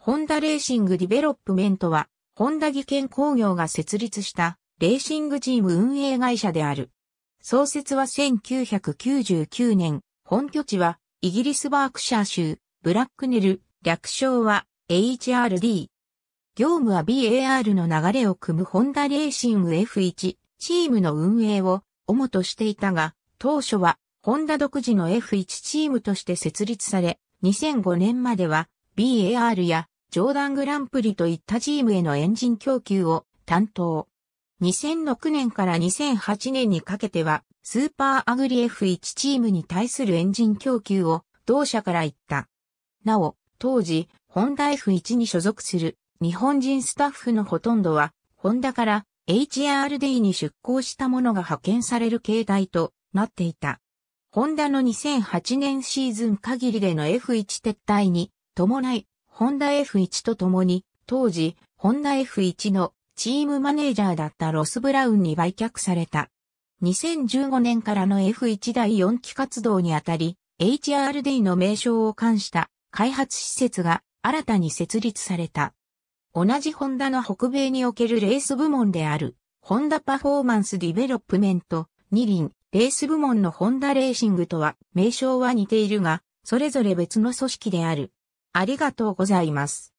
ホンダレーシングディベロップメントは、ホンダ技研工業が設立したレーシングチーム運営会社である。創設は1999年、本拠地はイギリスバークシャー州、ブラックネル、略称は HRD。業務は BAR の流れを組むホンダレーシング F1 チームの運営を主としていたが、当初はホンダ独自の F1 チームとして設立され、2005年までは BAR やジョーダングランプリといったチームへのエンジン供給を担当。2006年から2008年にかけては、スーパーアグリ F1 チームに対するエンジン供給を同社から行った。なお、当時、ホンダ F1 に所属する日本人スタッフのほとんどは、ホンダから HRD に出向したものが派遣される形態となっていた。ホンダの2008年シーズン限りでの F1 撤退に伴い、ホンダ F1 と共に、当時、ホンダ F1 のチームマネージャーだったロス・ブラウンに売却された。2015年からの F1 第4期活動にあたり、HRD の名称を冠した開発施設が新たに設立された。同じホンダの北米におけるレース部門である、ホンダパフォーマンスディベロップメント、二輪、レース部門のホンダレーシングとは、名称は似ているが、それぞれ別の組織である。ありがとうございます。